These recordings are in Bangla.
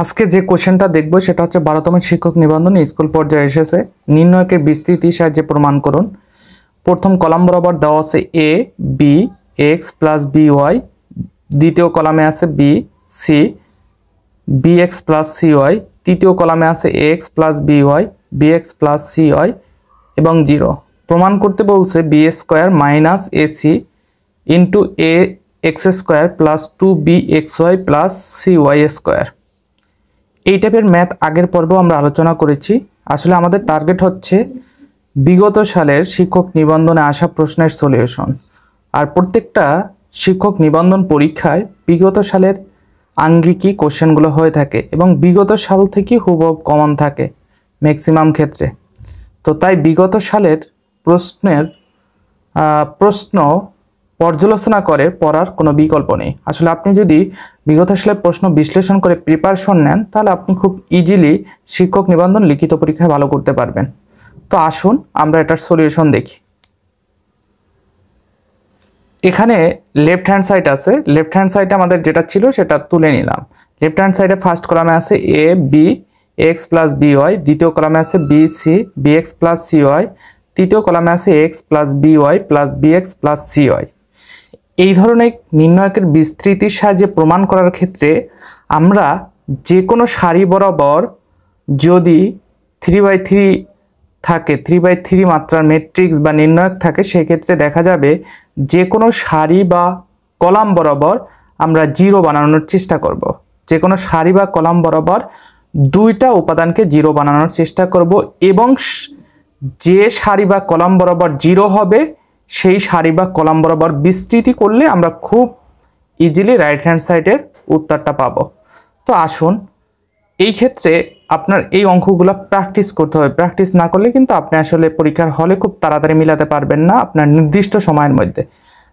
আজকে যে কোশ্চেনটা দেখব সেটা হচ্ছে বারোতম শিক্ষক নিবন্ধন স্কুল পর্যায়ে এসেছে নির্ণয়কে বিস্তৃতি সাহায্যে প্রমাণ করুন প্রথম কলাম বরাবর দেওয়া আছে A B X plus B Y দ্বিতীয় কলামে আছে B C B X plus C Y তৃতীয় কলামে আছে A X plus B Y B X plus C Y এবং জিরো প্রমাণ করতে বলছে B square minus A C into A X square plus two B X Y plus C Y square এই টাইপের ম্যাথ আগের পর্বেও আমরা আলোচনা করেছি আসলে আমাদের টার্গেট হচ্ছে বিগত সালের শিক্ষক নিবন্ধনে আসা প্রশ্নের সলিউশন আর প্রত্যেকটা শিক্ষক নিবন্ধন পরীক্ষায় বিগত সালের আঙ্গিকী কোশ্চেনগুলো হয়ে থাকে এবং বিগত সাল থেকে হুব কমন থাকে ম্যাক্সিমাম ক্ষেত্রে তো তাই বিগত সালের প্রশ্নের প্রশ্ন পর্যালোচনা করে পড়ার কোনো বিকল্প নেই আসলে আপনি যদি বিগত সালের প্রশ্ন বিশ্লেষণ করে প্রিপারেশন নেন তাহলে আপনি খুব ইজিলি শিক্ষক নিবন্ধন লিখিত পরীক্ষায় ভালো করতে পারবেন তো আসুন আমরা এটার সলিউশন দেখি এখানে লেফট হ্যান্ড সাইড আছে লেফট হ্যান্ড সাইডে আমাদের যেটা ছিল সেটা তুলে নিলাম লেফট হ্যান্ড সাইডে ফার্স্ট কলামে আছে A B X plus B Y দ্বিতীয় কলামে আছে B C B X plus C Y তৃতীয় কলামে আছে X plus B Y plus B X plus C Y এই ধরনের নির্ণায়কের বিস্তৃতির সাহায্যে প্রমাণ করার ক্ষেত্রে আমরা যে কোনো সারি বরাবর যদি থ্রি বাই থ্রি থাকে থ্রি বাই থ্রি মাত্রার মেট্রিক্স বা নির্ণায়ক থাকে সেক্ষেত্রে দেখা যাবে যে কোনো সারি বা কলাম বরাবর আমরা জিরো বানানোর চেষ্টা করব। যে কোনো সারি বা কলাম বরাবর দুইটা উপাদানকে জিরো বানানোর চেষ্টা করব এবং যে সারি বা কলাম বরাবর জিরো হবে সেই সারি বা কলাম বরাবর বিস্তৃতি করলে আমরা খুব ইজিলি রাইট হ্যান্ড সাইডের উত্তরটা পাব তো আসুন এই ক্ষেত্রে আপনার এই অঙ্কগুলো প্র্যাকটিস করতে হবে প্র্যাকটিস না করলে কিন্তু আপনি আসলে পরীক্ষার হলে খুব তাড়াতাড়ি মিলাতে পারবেন না আপনার নির্দিষ্ট সময়ের মধ্যে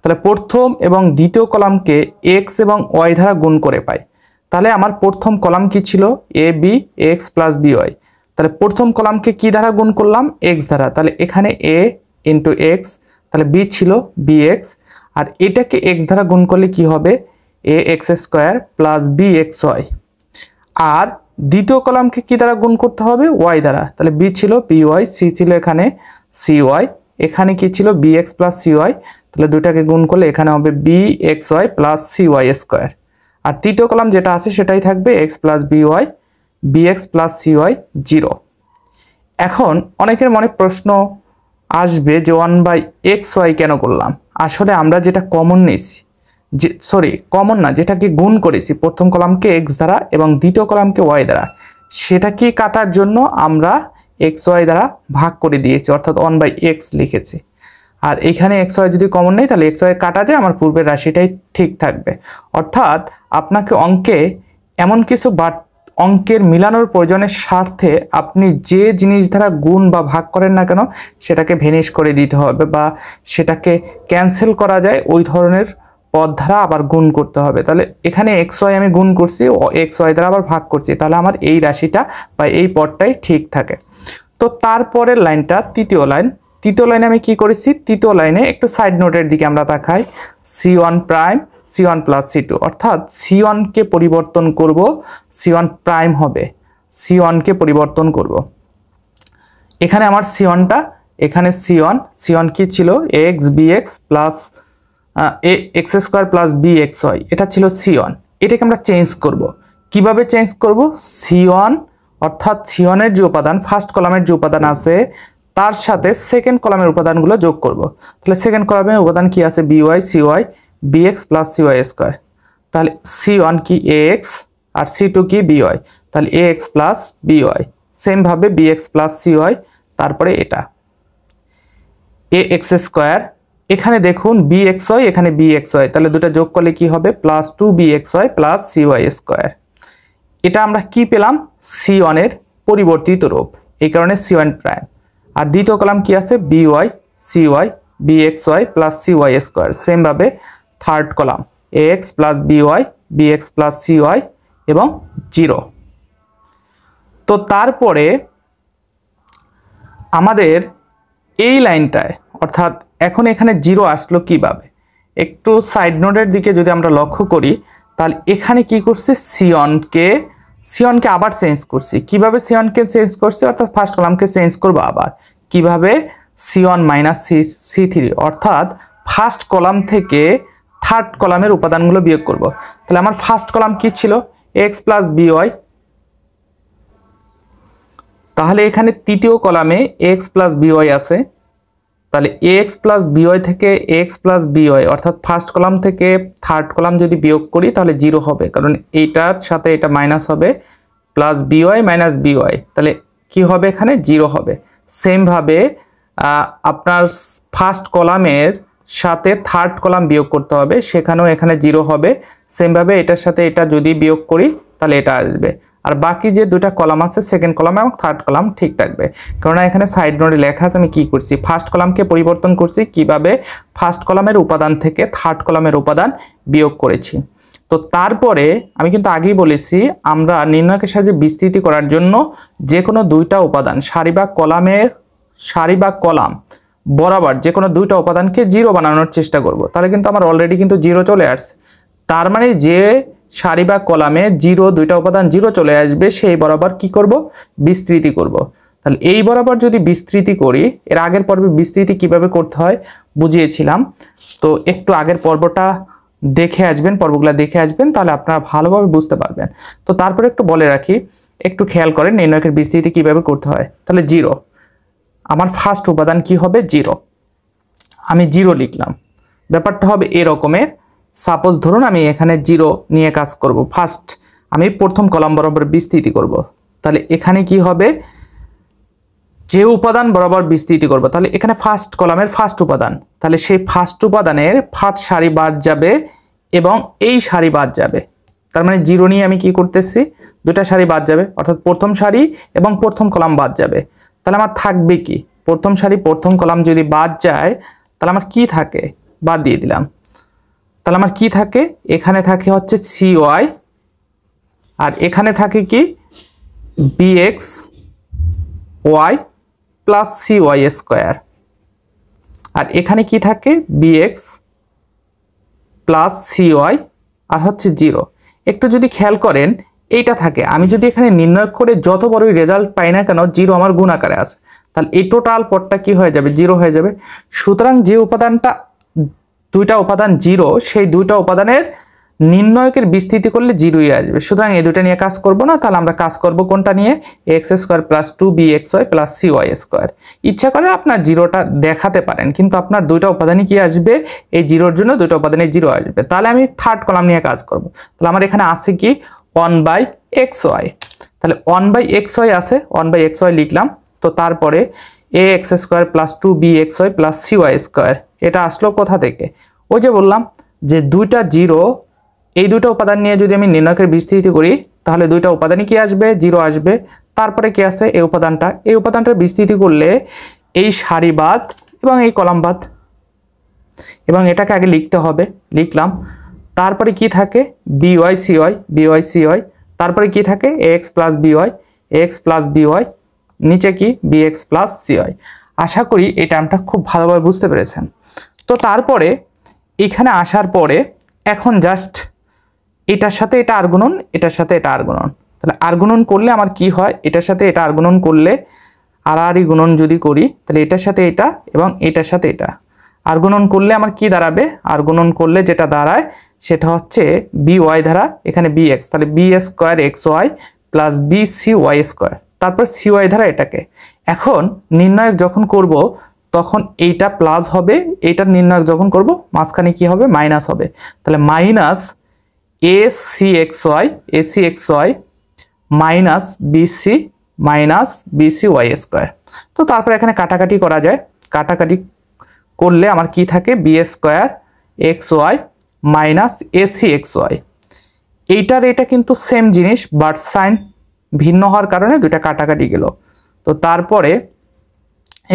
তাহলে প্রথম এবং দ্বিতীয় কলামকে এক্স এবং ওয়াই ধারা গুণ করে পাই তাহলে আমার প্রথম কলাম কি ছিল A B X plus B Y তাহলে প্রথম কলামকে কি দ্বারা গুণ করলাম এক্স দ্বারা তাহলে এখানে এ ইন্টু এক্স তাহলে বি ছিল বি এক্স আর এটাকে এক্স দ্বারা গুণ করলে কি হবে A X square plus B X Y আর দ্বিতীয় কলামকে কি দ্বারা গুণ করতে হবে ওয়াই দ্বারা তাহলে বি ছিল বি ওয়াই সি ছিল এখানে সি ওয়াই এখানে কি ছিল B X plus C Y তাহলে দুটাকে গুণ করলে এখানে হবে B X Y plus C Y square আর তৃতীয় কলাম যেটা আছে সেটাই থাকবে X plus B Y B X plus C Y zero এখন অনেকের মনে প্রশ্ন আসবে যে ওয়ান বাই এক্স ওয়াই কেন করলাম আসলে আমরা যেটা কমন নিয়েছি যে সরি কমন না যেটাকে গুণ করেছি প্রথম কলামকে এক্স দ্বারা এবং দ্বিতীয় কলামকে ওয়াই দ্বারা সেটাকে কাটার জন্য আমরা এক্স ওয়াই দ্বারা ভাগ করে দিয়েছি অর্থাৎ ওয়ান বাই এক্স লিখেছি আর এখানে এক্স ওয়াই যদি কমন নেই তাহলে এক্স ওয়াই কাটা যায় আমার পূর্বের রাশিটাই ঠিক থাকবে অর্থাৎ আপনাকে অঙ্কে এমন কিছু বাড়তি অঙ্কের মিলানোর প্রয়োজনের স্বার্থে আপনি যে জিনিস দ্বারা গুণ বা ভাগ করেন না কেন সেটাকে ভেনিশ করে দিতে হবে বা সেটাকে ক্যান্সেল করা যায় ওই ধরনের পদ ধারা আবার গুণ করতে হবে তাহলে এখানে এক্স ওয়াই আমি গুণ করছি এক্স ওয়াই দ্বারা আবার ভাগ করছি তাহলে আমার এই রাশিটা বা এই পদটাই ঠিক থাকে তো তারপরের লাইনটা তৃতীয় লাইন তৃতীয় লাইনে আমি কি করেছি তৃতীয় লাইনে একটু সাইড নোটের দিকে আমরা তাকাই C one prime C one plus C two অর্থাৎ সি ওয়ানকে পরিবর্তন করব সি ওয়ান প্রাইম হবে সি ওয়ানকে পরিবর্তন করব। এখানে আমার সি ওয়ানটা এখানে সি ওয়ান সি ওয়ান কী ছিল X B X plus A X square plus B X Y এটা ছিল সি ওয়ান এটাকে আমরা চেঞ্জ করব। কিভাবে চেঞ্জ করব সি ওয়ান অর্থাৎ সি ওয়ানের যে উপাদান ফার্স্ট কলামের যে উপাদান আছে তার সাথে সেকেন্ড কলামের উপাদানগুলো যোগ করব। তাহলে সেকেন্ড কলামের উপাদান কি আছে B B Y C Y bx plus C Y square তাহলে সি ওয়ান কি এ এক্স আর সি টু কি বিওয়াই তাহলে এ এক্স প্লাস বিওয়াই সেমভাবে বিএক্স প্লাস সিওয়াই তারপরে এটা এ এক্স স্কোয়ার এখানে দেখুন বি এক্স ওয় এখানে বি এক্স ওয়াই তাহলে দুটো যোগ করলে কি হবে plus two B X Y plus C Y square এটা আমরা কি পেলাম সি ওয়ানের পরিবর্তিত রূপ এই কারণে সি ওয়ান প্রাইম আর দ্বিতীয় কলাম কি আছে B Y C Y B X Y plus C Y square সেমভাবে third column A X plus B Y B X plus C Y এবং জিরো তো তারপরে আমাদের এই লাইনটায় অর্থাৎ এখন এখানে জিরো আসলো কিভাবে একটু সাইড নোডের দিকে যদি আমরা লক্ষ্য করি তাহলে এখানে কি করছি সিয়নকে সিয়নকে আবার চেঞ্জ করছি কিভাবে সিয়নকে চেঞ্জ করছি অর্থাৎ ফার্স্ট কলামকে চেঞ্জ করবো আবার কিভাবে সিয়ন মাইনাস সি থ্রি অর্থাৎ ফার্স্ট কলাম থেকে থার্ড কলামের উপাদানগুলো বিয়োগ করব। তাহলে আমার ফার্স্ট কলাম কি ছিল এক্স প্লাস বিওয়াই তাহলে এখানে তৃতীয় কলামে এক্স প্লাস বিওয়াই আছে তাহলে এক্স প্লাস বিওয়াই থেকে এক্স প্লাস বিওয়াই অর্থাৎ ফার্স্ট কলাম থেকে থার্ড কলাম যদি বিয়োগ করি তাহলে জিরো হবে কারণ এইটার সাথে এটা মাইনাস হবে প্লাস বিওয়াই মাইনাস বিওয়াই তাহলে কি হবে এখানে জিরো হবে সেমভাবে আপনার ফার্স্ট কলামের সাথে থার্ড কলাম বিয়োগ করতে হবে সেখানেও এখানে জিরো হবে সেমভাবে এটার সাথে এটা যদি বিয়োগ করি তাহলে এটা আসবে আর বাকি যে দুটা কলাম আছে সেকেন্ড কলাম এবং থার্ড কলাম ঠিক থাকবে কেননা এখানে সাইড নোটে লেখা আছে আমি কি করছি ফার্স্ট কলামকে পরিবর্তন করছি কিভাবে ফার্স্ট কলামের উপাদান থেকে থার্ড কলামের উপাদান বিয়োগ করেছি তো তারপরে আমি কিন্তু আগেই বলেছি আমরা নির্ণয়কের সাহায্যে বিস্তৃতি করার জন্য যে কোনো দুইটা উপাদান সারি বা কলামের সারি বা কলাম বরাবর যে কোনো দুইটা উপাদানকে জিরো বানানোর চেষ্টা করব তাহলে কিন্তু আমার অলরেডি কিন্তু জিরো চলে আসছে তার মানে যে সারি বা কলামে জিরো দুইটা উপাদান জিরো চলে আসবে সেই বরাবর কি করব বিস্তৃতি করব। তাহলে এই বরাবর যদি বিস্তৃতি করি এর আগের পর্বে বিস্তৃতি কিভাবে করতে হয় বুঝিয়েছিলাম তো একটু আগের পর্বটা দেখে আসবেন পর্বগুলো দেখে আসবেন তাহলে আপনারা ভালোভাবে বুঝতে পারবেন তো তারপরে একটু বলে রাখি একটু খেয়াল করেন নির্ণয়কের বিস্তৃতি কিভাবে করতে হয় তাহলে জিরো আমার ফার্স্ট উপাদান কি হবে জিরো আমি জিরো লিখলাম ব্যাপারটা হবে এরকমের সাপোজ ধরুন আমি এখানে জিরো নিয়ে কাজ করব ফার্স্ট আমি প্রথম কলাম বরাবর বিস্তৃতি করব। তাহলে এখানে কি হবে যে উপাদান বরাবর বিস্তৃতি করব তাহলে এখানে ফার্স্ট কলামের ফার্স্ট উপাদান তাহলে সেই ফার্স্ট উপাদানের ফার্স্ট সারি বাদ যাবে এবং এই সারি বাদ যাবে তার মানে জিরো নিয়ে আমি কি করতেছি দুটা সারি বাদ যাবে অর্থাৎ প্রথম সারি এবং প্রথম কলাম বাদ যাবে তাহলে আমার থাকবে কি প্রথম সারি প্রথম কলাম যদি বাদ যায় তাহলে আমার কি থাকে বাদ দিয়ে দিলাম তাহলে আমার কি থাকে এখানে থাকে হচ্ছে সিওয়াই আর এখানে থাকে কি B X Y plus C Y square আর এখানে কি থাকে বিএক্স প্লাস সি ওয়াই আর হচ্ছে জিরো একটু যদি খেয়াল করেন এইটা থাকে আমি যদি এখানে নির্ণয় করে যত বড়ই রেজাল্ট পাই না কেন জিরো আমার গুণ আকারে আসে তাহলে এই টোটাল পটটা কি হয়ে যাবে জিরো হয়ে যাবে সুতরাং যে উপাদানটা দুইটা উপাদান জিরো সেই দুইটা উপাদানের নির্ণয়কের বিস্তৃতি করলে জিরোই আসবে সুতরাং এই দুটা নিয়ে কাজ করব না তাহলে আমরা কাজ করব কোনটা নিয়ে X square plus two B X Y plus C Y square ইচ্ছা করে আপনার জিরোটা দেখাতে পারেন কিন্তু আপনার দুইটা উপাদানই কি আসবে এই জিরোর জন্য দুইটা উপাদানে জিরো আসবে তাহলে আমি থার্ড কলাম নিয়ে কাজ করব তাহলে আমার এখানে আছে কি ওয়ান বাই এক্স ওয়াই তাহলে ওয়ান বাই এক্স ওয়াই আছে ওয়ান বাই এক্স ওয়াই লিখলাম তো তারপরে A X square plus two B X Y plus C Y square এটা আসলো কোথা থেকে ওই যে বললাম যে দুইটা জিরো এই দুটো উপাদান নিয়ে যদি আমি নির্ণয়কের বিস্তৃতি করি তাহলে দুইটা উপাদানই কি আসবে জিরো আসবে তারপরে কি আছে এই উপাদানটা এই উপাদানটার বিস্তৃতি করলে এই সারিবাদ এবং এই কলামবাদ এবং এটাকে আগে লিখতে হবে লিখলাম তারপরে কি থাকে বিওয়াই সিওয়াই বিওয়াই সিওয়াই তারপরে কি থাকে X plus B Y X plus B Y নিচে কি বিএক্স প্লাস সিওয়াই আশা করি এই টার্মটা খুব ভালোভাবে বুঝতে পেরেছেন তো তারপরে এখানে আসার পরে এখন জাস্ট এটার সাথে এটা আর্গুনন এটার সাথে এটা আর্গুনন তাহলে আর্গুনন করলে আমার কি হয় এটার সাথে এটা আর্গুনন করলে আর আরই গুণন যদি করি তাহলে এটার সাথে এটা এবং এটার সাথে এটা আর্গুনন করলে আমার কি দাঁড়াবে আর্গুনন করলে যেটা দাঁড়ায় সেটা হচ্ছে বি ওয়াই ধারা এখানে বি এক্স তাহলে B square X Y plus B C Y square তারপর সি ওয়াই ধারা এটাকে এখন নির্ণায়ক যখন করব তখন এইটা প্লাস হবে এইটা নির্ণায়ক যখন করব মাঝখানে কি হবে মাইনাস হবে তাহলে minus A C X Y A C X Y minus B C minus B C Y square তো তারপর এখানে কাটাকাটি করা যায় কাটাকাটি করলে আমার কি থাকে B square X Y minus A C X Y এইটার এটা কিন্তু সেম জিনিস বাট সাইন ভিন্ন হওয়ার কারণে দুইটা কাটাকাটি গেল তো তারপরে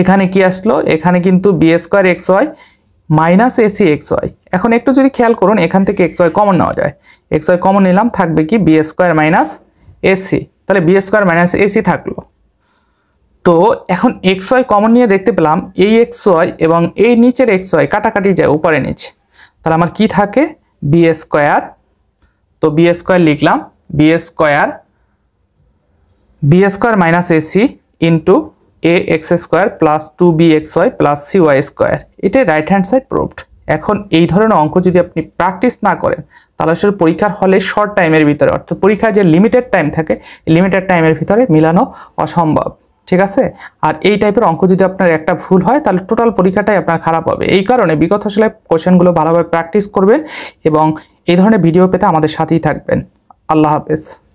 এখানে কি আসলো এখানে কিন্তু B A square X Y minus A C X Y এখন একটু যদি খেয়াল করুন এখান থেকে এক্স ওয়াই কমন নেওয়া যায় এক্স ওয়াই কমন নিলাম থাকবে কি বি স্কোয়ার মাইনাস এসি তাহলে বি স্কোয়ার মাইনাস এসি থাকলো তো এখন এক্স ওয়াই কমন নিয়ে দেখতে পেলাম এই এক্স ওয়াই এবং এই নিচের এক্স ওয়াই কাটাকাটি যায় উপরে নিচে তাহলে আমার কি থাকে বি স্কোয়ার তো বি স্কোয়ার লিখলাম B square B square minus A C into A X square plus two B X Y plus C Y square এটাই রাইট হ্যান্ড সাইড প্রুভড এখন এই ধরনের অঙ্ক যদি আপনি প্র্যাকটিস না করেন তাহলে আসলে পরীক্ষার হলে শর্ট টাইমের ভিতরে অর্থাৎ পরীক্ষায় যে লিমিটেড টাইম থাকে লিমিটেড টাইমের ভিতরে মিলানো অসম্ভব ঠিক আছে আর এই টাইপের অঙ্ক যদি আপনার একটা ভুল হয় তাহলে টোটাল পরীক্ষাটাই আপনার খারাপ হবে এই কারণে বিগত আসলে কোশ্চেনগুলো ভালোভাবে প্র্যাকটিস করবেন এবং এই ধরনের ভিডিও পেতে আমাদের সাথেই থাকবেন আল্লাহ হাফেজ